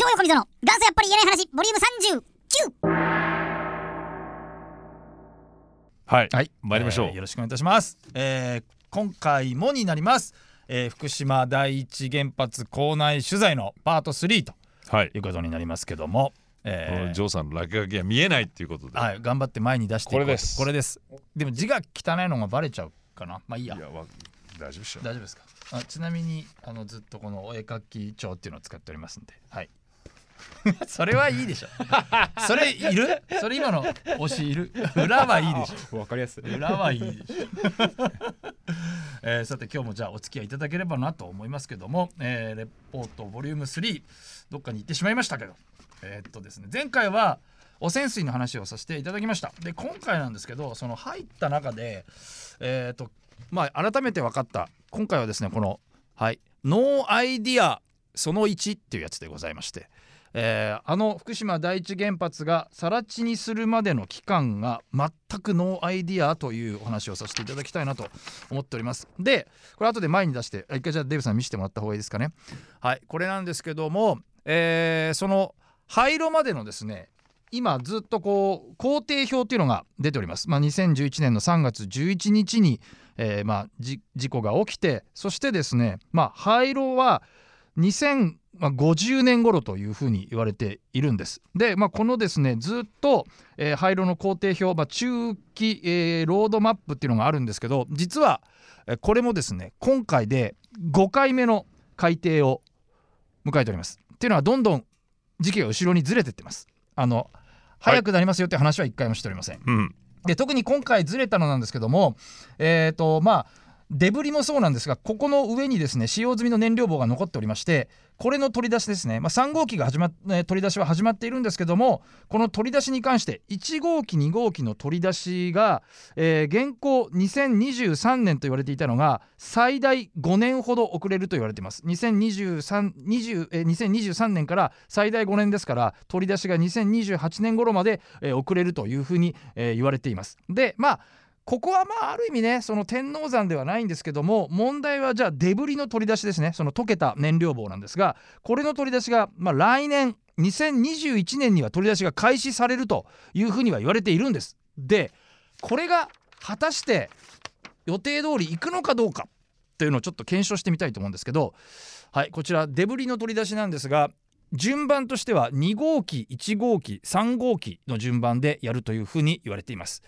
上横溝の元祖やっぱり言えない話ボリューム三十九。はい、はい参りましょう、えーよろしくお願いいたします、えー今回もになります、えー福島第一原発構内取材のパート3とはいいうことになりますけども、こえのージョーさんの落書きが見えないっていうことで、はい、頑張って前に出していここれですこれですでも字が汚いのがバレちゃうかなまあいいやいや大丈夫でしょう大丈夫ですかあちなみにあのずっとこのお絵描き帳っていうのを使っておりますんではい それはいいでしょ それいるそれ今の推しいる裏はいいでしょわかりやすい裏はいいでしょ、えー、さて今日もじゃあお付き合いいただければなと思いますけども、えー、レポートボリューム3どっかに行ってしまいましたけどえー、っとですね前回は汚染水の話をさせていただきましたで今回なんですけどその入った中でえー、っとまあ改めて分かった今回はですねこのはいノーアイディアその1っていうやつでございましてえー、あの福島第一原発が更地にするまでの期間が全くノーアイディアというお話をさせていただきたいなと思っておりますでこれ後で前に出して一回じゃあデブさん見せてもらった方がいいですかねはいこれなんですけども、えー、その廃炉までのですね今ずっとこう工程表というのが出ております、まあ、2011年の3月11日に、えーまあ、事故が起きてそしてですね、まあ、廃炉はまあ、50年頃というふうに言われているんです。で、まあ、このですねずっと、えー、廃炉の工程表、まあ、中期、えー、ロードマップっていうのがあるんですけど実は、これもですね今回で5回目の改定を迎えております。っていうのはどんどん時期が後ろにずれてってます。あの早くなりますよって話は一回もしておりません。はいうん、で特に今回ずれたのなんですけども、えーとまあ、デブリもそうなんですがここの上にですね使用済みの燃料棒が残っておりましてこれの取り出しですね、まあ、3号機が始まっ取り出しは始まっているんですけどもこの取り出しに関して1号機2号機の取り出しが、えー、現行2023年と言われていたのが最大5年ほど遅れると言われています 2023, 20えー、2023年から最大5年ですから取り出しが2028年頃まで、えー、遅れるというふうに、えー、言われていますでまあここはまあある意味ねその天王山ではないんですけども問題はじゃあデブリの取り出しですねその溶けた燃料棒なんですがこれの取り出しが、まあ、来年2021年には取り出しが開始されるというふうには言われているんです。でこれが果たして予定通り行くのかどうかというのをちょっと検証してみたいと思うんですけど、はい、こちらデブリの取り出しなんですが順番としては2号機1号機3号機の順番でやるというふうに言われています。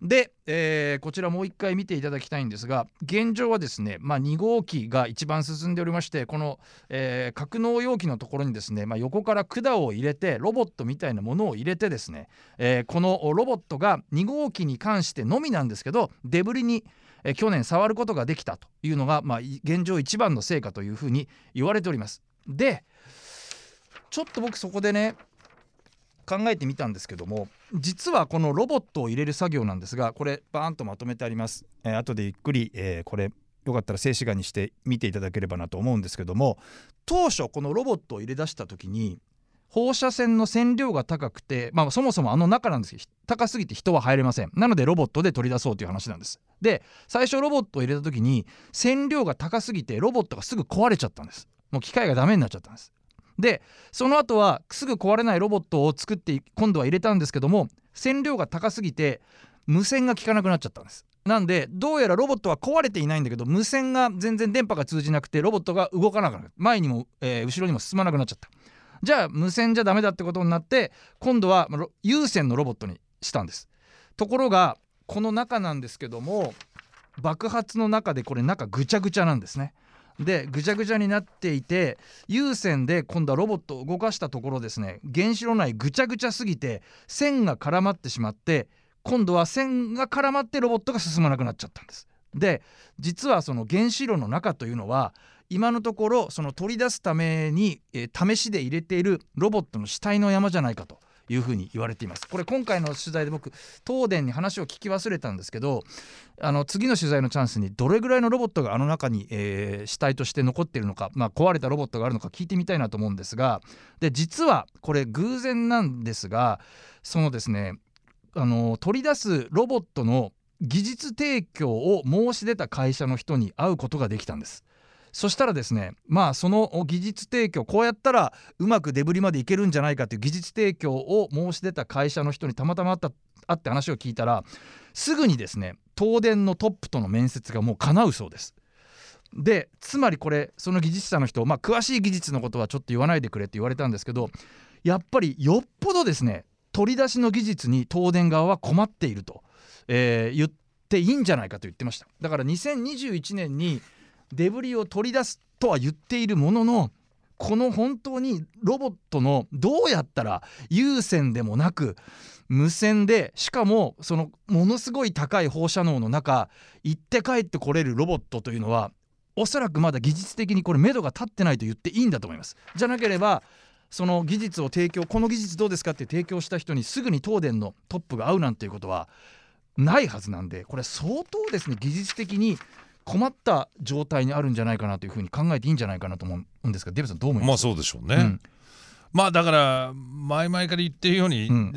で、えー、こちらもう一回見ていただきたいんですが現状はですね、まあ、2号機が一番進んでおりましてこの、えー、格納容器のところにですね、まあ、横から管を入れてロボットみたいなものを入れてですね、えー、このロボットが2号機に関してのみなんですけどデブリに去年触ることができたというのが、まあ、現状一番の成果というふうに言われております。でちょっと僕そこでね考えてみたんですけども実はこのロボットを入れる作業なんですがこれバーンとまとめてあります、えー、後でゆっくり、えー、これよかったら静止画にして見ていただければなと思うんですけども当初このロボットを入れ出した時に放射線の線量が高くて、まあ、そもそもあの中なんですけど高すぎて人は入れませんなのでロボットで取り出そうという話なんですで最初ロボットを入れた時に線量が高すぎてロボットがすぐ壊れちゃったんですもう機械がダメになっちゃったんですでその後はすぐ壊れないロボットを作って今度は入れたんですけども線量が高すぎて無線が効かなくなっちゃったんですなんでどうやらロボットは壊れていないんだけど無線が全然電波が通じなくてロボットが動かなくなる前にも、えー、後ろにも進まなくなっちゃったじゃあ無線じゃダメだってことになって今度は有線のロボットにしたんですところがこの中なんですけども爆発の中でこれ中ぐちゃぐちゃなんですねでぐちゃぐちゃになっていて有線で今度はロボットを動かしたところですね原子炉内ぐちゃぐちゃすぎて線が絡まってしまって今度は線が絡まってロボットが進まなくなっちゃったんです。で実はその原子炉の中というのは今のところその取り出すために、えー、試しで入れているロボットの死体の山じゃないかと。いうふうに言われていますこれ今回の取材で僕東電に話を聞き忘れたんですけどあの次の取材のチャンスにどれぐらいのロボットがあの中に、えー、死体として残っているのか、まあ、壊れたロボットがあるのか聞いてみたいなと思うんですがで実はこれ偶然なんですがそのですねあの取り出すロボットの技術提供を申し出た会社の人に会うことができたんです。そしたらですねまあその技術提供こうやったらうまくデブリまでいけるんじゃないかという技術提供を申し出た会社の人にたまたま会ったって話を聞いたらすぐにですね東電のトップとの面接がもう叶うそうです。でつまりこれその技術者の人、まあ、詳しい技術のことはちょっと言わないでくれって言われたんですけどやっぱりよっぽどですね取り出しの技術に東電側は困っていると、えー、言っていいんじゃないかと言ってましただから2021年にデブリを取り出すとは言っているもののこの本当にロボットのどうやったら有線でもなく無線でしかもそのものすごい高い放射能の中行って帰ってこれるロボットというのはおそらくまだ技術的にこれ目処が立ってないと言っていいんだと思います。じゃなければその技術を提供この技術どうですかって提供した人にすぐに東電のトップが合うなんていうことはないはずなんでこれ相当ですね技術的に困った状態にあるんじゃないかなというふうに考えていいんじゃないかなと思うんですがデブさんどう思いますまあそうでしょうね、うん、まあだから前々から言ってるように、うん、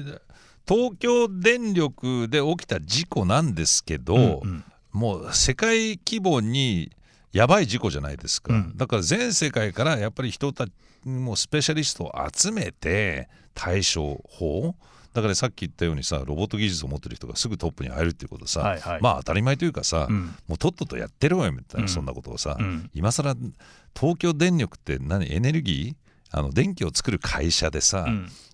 東京電力で起きた事故なんですけど、うんうん、もう世界規模にやばい事故じゃないですか、うん、だから全世界からやっぱり人たもうスペシャリストを集めて対処法だからさっき言ったようにさロボット技術を持ってる人がすぐトップに入るっていうことさ、はいはい、まあ当たり前というかさ、うん、もうとっととやってろよみたいな、そんなことをさ、うん、今更東京電力って何エネルギーあの電気を作る会社でさ、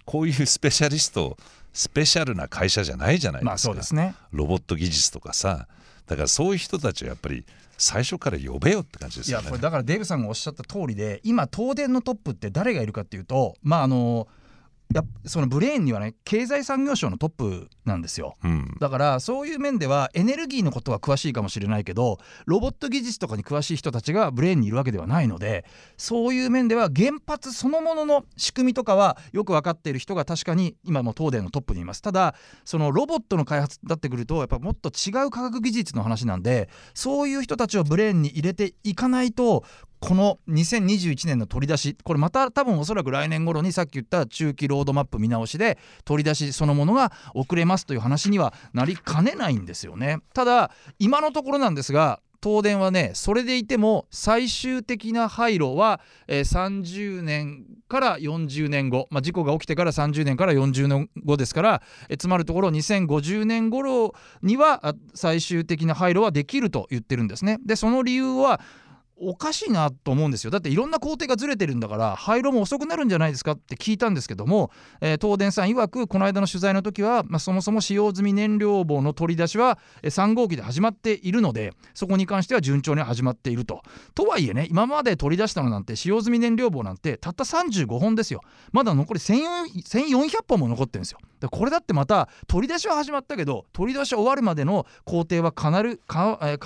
こういうスペシャリストスペシャルな会社じゃないじゃないですか、まあね、ロボット技術とかさだからそういう人たちはやっぱり最初から呼べよって感じですよね。いやこれだからデーブさんがおっしゃった通りで今東電のトップって誰がいるかっていうとまああのーやそのブレーンにはね経済産業省のトップなんですよ、うん、だからそういう面ではエネルギーのことは詳しいかもしれないけどロボット技術とかに詳しい人たちがブレーンにいるわけではないのでそういう面では原発そのものの仕組みとかはよく分かっている人が確かに今も東電のトップにいますただそのロボットの開発になってくるとやっぱもっと違う科学技術の話なんでそういう人たちをブレーンに入れていかないとこの2021年の取り出しこれまた多分おそらく来年頃にさっき言った中期ロードマップ見直しで取り出しそのものが遅れますという話にはなりかねないんですよね。ただ今のところなんですが東電はねそれでいても最終的な廃炉は、えー、30年から40年後、まあ、事故が起きてから30年から40年後ですから、えー、つまるところ2050年頃には最終的な廃炉はできると言ってるんですね。でその理由はおかしいなと思うんですよだっていろんな工程がずれてるんだから廃炉も遅くなるんじゃないですかって聞いたんですけども、えー、東電さん曰くこの間の取材の時は、まあ、そもそも使用済み燃料棒の取り出しは3号機で始まっているのでそこに関しては順調に始まっていると。とはいえね今まで取り出したのなんて使用済み燃料棒なんてたった35本ですよまだ残り1400本も残ってるんですよ。でこれだってまた取り出しは始まったけど取り出し終わるまでの工程は必ず変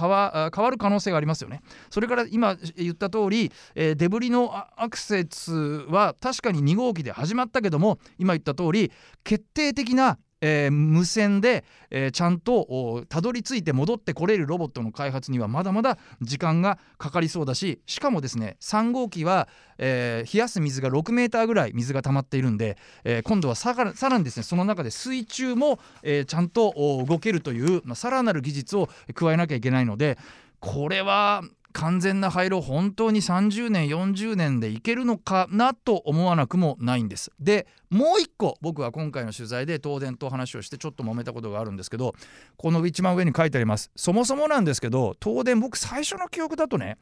わ変わる可能性がありますよね。それから今言った通り、えデブリのアクセスは確かに2号機で始まったけども今言った通り決定的なえー、無線で、えー、ちゃんとたどり着いて戻ってこれるロボットの開発にはまだまだ時間がかかりそうだししかもですね3号機は、えー、冷やす水が6メーターぐらい水が溜まっているんで、え今度はさらにですねその中で水中も、えちゃんと動けるという、まあ、さらなる技術を加えなきゃいけないのでこれは完全な廃炉本当に30年40年でいけるのかなと思わなくもないんです。でもう一個僕は今回の取材で東電と話をしてちょっと揉めたことがあるんですけどこの一番上に書いてありますそもそもなんですけど東電僕最初の記憶だとね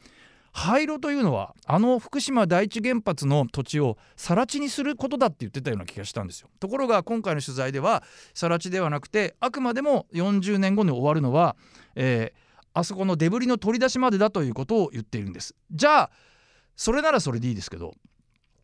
廃炉というのはあの福島第一原発の土地を更地にすることだって言ってたような気がしたんですよところが今回の取材では更地ではなくてあくまでも40年後に終わるのは、えー、あそこのデブリの取り出しまでだということを言っているんですじゃあそれならそれでいいですけど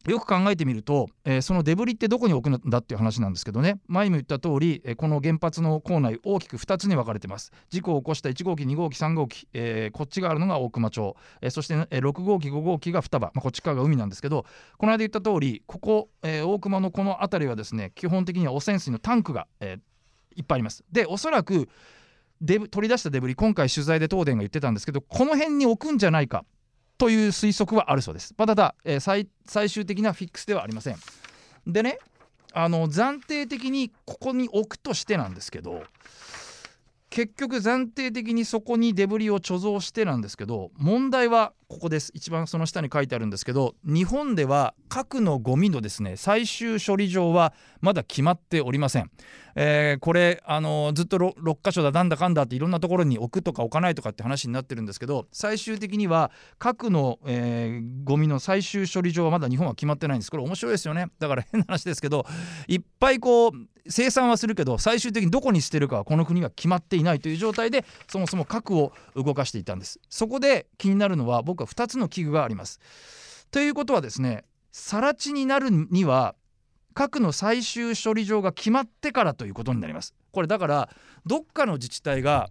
よく考えてみると、えー、そのデブリってどこに置くんだっていう話なんですけどね前も言った通り、えー、この原発の構内大きく2つに分かれてます事故を起こした1号機2号機3号機、えー、こっちがあるのが大熊町、えそして、ね、6号機5号機が双葉、まあ、こっち側が海なんですけどこの間言った通りここ、え大熊のこの辺りはですね基本的には汚染水のタンクが、えいっぱいありますでおそらくデブ取り出したデブリ今回取材で東電が言ってたんですけどこの辺に置くんじゃないかという推測はあるそうです、まあ、ただ、えー、最最終的なフィックスではありませんでねあの暫定的にここに置くとしてなんですけど結局暫定的にそこにデブリを貯蔵してなんですけど問題はここです一番その下に書いてあるんですけど日本では核のゴミのですね最終処理場はまだ決まっておりません、えー、これあのずっと 6, 6箇所だなんだかんだっていろんなところに置くとか置かないとかって話になってるんですけど最終的には核の、えー、ゴミの最終処理場はまだ日本は決まってないんですこれ面白いですよねだから変な話ですけどいっぱいこう生産はするけど最終的にどこに捨てるかはこの国は決まっていないという状態でそもそも核を動かしていたんですそこで気になるのは僕は2つの器具があります。ということはですね更地になるには核の最終処理場が決まってからということになります。これだからどっかの自治体が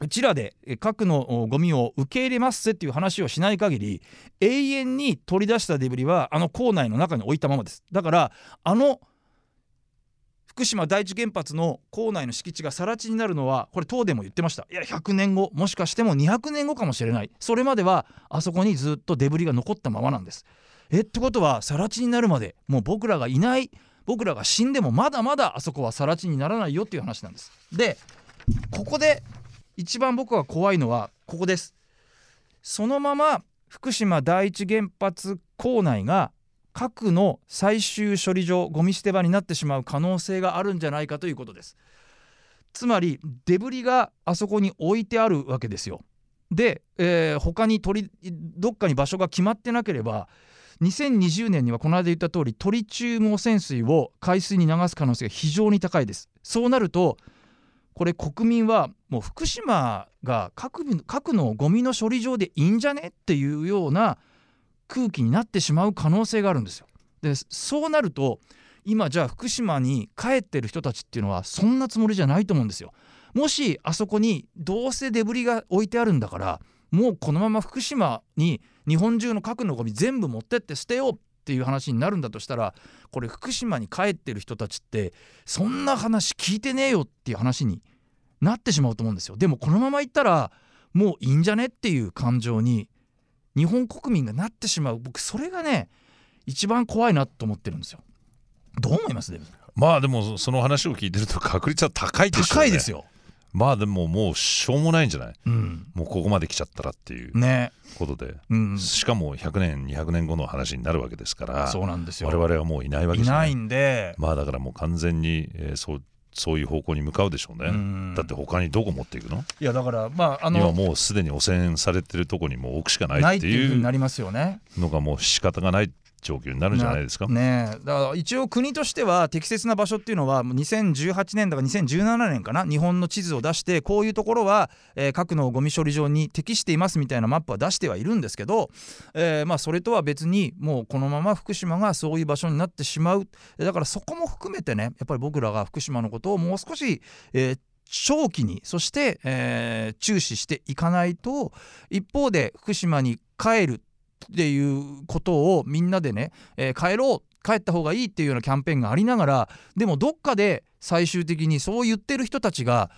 うちらで核のゴミを受け入れますぜっていう話をしない限り永遠に取り出したデブリはあの構内の中に置いたままですだからあの福島第一原発の構内の敷地が更地になるのはこれ東電も言ってましたいや100年後もしかしても200年後かもしれないそれまではあそこにずっとデブリが残ったままなんですえってことは更地になるまでもう僕らがいない僕らが死んでもまだまだあそこは更地にならないよっていう話なんですでここで一番僕は怖いのはここですそのまま福島第一原発構内が核の最終処理場ゴミ捨て場になってしまう可能性があるんじゃないかということですつまりデブリがあそこに置いてあるわけですよで、えー、他に鳥どっかに場所が決まってなければ2020年にはこの間言った通りトリチウム汚染水を海水に流す可能性が非常に高いですそうなるとこれ国民はもう福島が核のゴミの処理場でいいんじゃねっていうような空気になってしまう可能性があるんですよ。でそうなると今じゃあ福島に帰ってる人たちっていうのはそんなつもりじゃないと思うんですよ。もしあそこにどうせデブリが置いてあるんだからもうこのまま福島に日本中の核のゴミ全部持ってって捨てようっていう話になるんだとしたらこれ福島に帰ってる人たちってそんな話聞いてねえよっていう話になってしまうと思うんですよ。でもこのまま行ったらもういいんじゃねっていう感情に日本国民がなってしまう僕それがね一番怖いなと思ってるんですよ。どう思いますまあでもその話を聞いてると確率は高いでしょね、高いですよ。まあでももうしょうもないんじゃない、うん、もうここまで来ちゃったらっていうことで、ねうんしかも100年200年後の話になるわけですからそうなんですよ我々はもういないわけじゃないないんでまあだからもう完全に、えー、そうそういう方向に向かうでしょうね、うん、だって他にどこ持っていくのいやだから、まあ、あの今もうすでに汚染されてるとこにもう置くしかないっていうなりますよねのがもう仕方がないっ状況になるんじゃないですか。ねだから一応国としては適切な場所っていうのは2018年だから2017年かな日本の地図を出してこういうところは、えー、核のゴミ処理場に適していますみたいなマップは出してはいるんですけど、えー、まあ、それとは別にもうこのまま福島がそういう場所になってしまうだからそこも含めてねやっぱり僕らが福島のことをもう少し、えー、長期にそして、えー、注視していかないと一方で福島に帰るっていうことをみんなでね、えー、帰ろう帰った方がいいっていうようなキャンペーンがありながらでもどっかで最終的にそう言ってる人たちが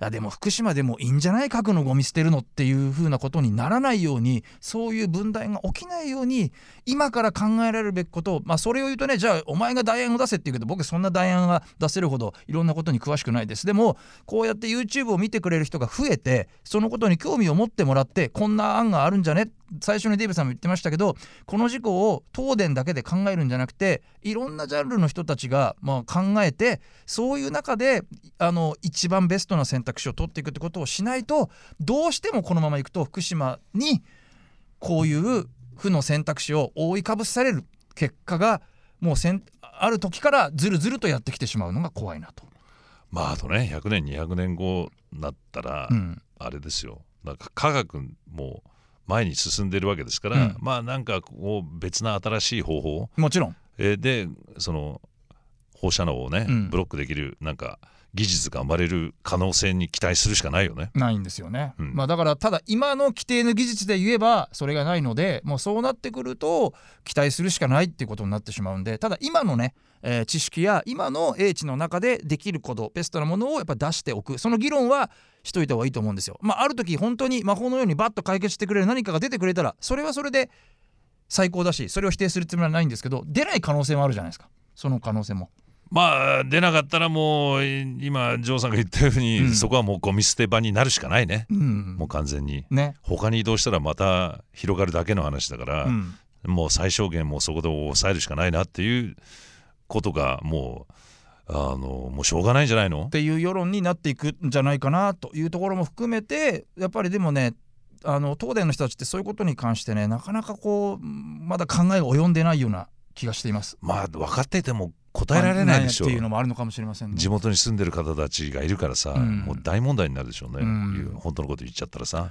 いやでも福島でもいいんじゃない核のゴミ捨てるのっていう風なことにならないようにそういう分断が起きないように今から考えられるべきことを、まあそれを言うとねじゃあお前が代案を出せって言うけど僕そんな代案が出せるほどいろんなことに詳しくないですでもこうやって YouTube を見てくれる人が増えてそのことに興味を持ってもらってこんな案があるんじゃね最初にデーブさんも言ってましたけどこの事故を東電だけで考えるんじゃなくていろんなジャンルの人たちがまあ考えてそういう中であの一番ベストな選択肢を取っていくってことをしないとどうしてもこのままいくと福島にこういう負の選択肢を覆いかぶされる結果がもうせんある時からずるずるとやってきてしまうのが怖いなと。まああとね100年200年後なったら、あれですよ、なんか科学も前に進んでるわけですから、うん、まあなんかこう別な新しい方法もちろん、えー、でその放射能をね、ブロックできるなんか、技術が生まれる可能性に期待するしかないよね。ないんですよね。うん、まあ、だからただ今の規定の技術で言えばそれがないのでもうそうなってくると期待するしかないっていうことになってしまうんでただ今のね、えー、知識や今の英知の中でできることベストなものをやっぱ出しておくその議論はしといた方がいいと思うんですよ。まあ、ある時本当に魔法のようにバッと解決してくれる何かが出てくれたらそれはそれで最高だしそれを否定するつもりはないんですけど出ない可能性もあるじゃないですかその可能性も。まあ出なかったらもう今ジョーさんが言ったように、うん、そこはもうゴミ捨て場になるしかないね、うん、もう完全に、ね、他に移動したらまた広がるだけの話だから、うん、もう最小限もうそこで抑えるしかないなっていうことがもうあのもうしょうがないんじゃないのっていう世論になっていくんじゃないかなというところも含めてやっぱりでもねあの東電の人たちってそういうことに関してねなかなかこうまだ考えが及んでないような気がしています。まあ分かってても答えられないでしょう、っていうのもあるのかもしれません、ね、地元に住んでる方たちがいるからさ、うん、もう大問題になるでしょうね、うん、本当のこと言っちゃったらさ。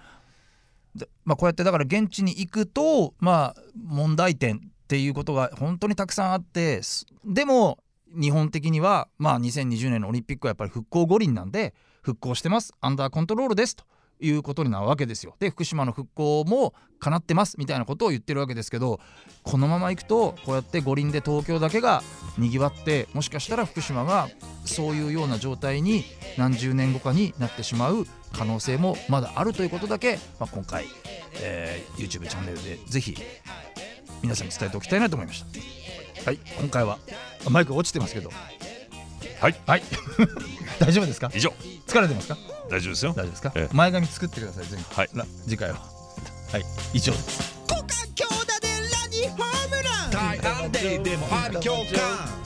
まあ、こうやってだから現地に行くと、まあ、問題点っていうことが本当にたくさんあってでも日本的には、まあ、2020年のオリンピックはやっぱり復興五輪なんで復興してますアンダーコントロールですということになるわけですよ。で福島の復興もかなってますみたいなことを言ってるわけですけどこのまま行くとこうやって五輪で東京だけがにぎわってもしかしたら福島がそういうような状態に何十年後かになってしまう可能性もまだあるということだけ、まあ、今回、えー、YouTube チャンネルでぜひ皆さんに伝えておきたいなと思いました。はい、今回はマイク落ちてますけど。はい、はい、大丈夫ですか。以上。疲れてますか。大丈夫ですよ。大丈夫ですか。ええ、前髪作ってください。ぜひ、はい、次回は。はい、以上です。アンでもある共感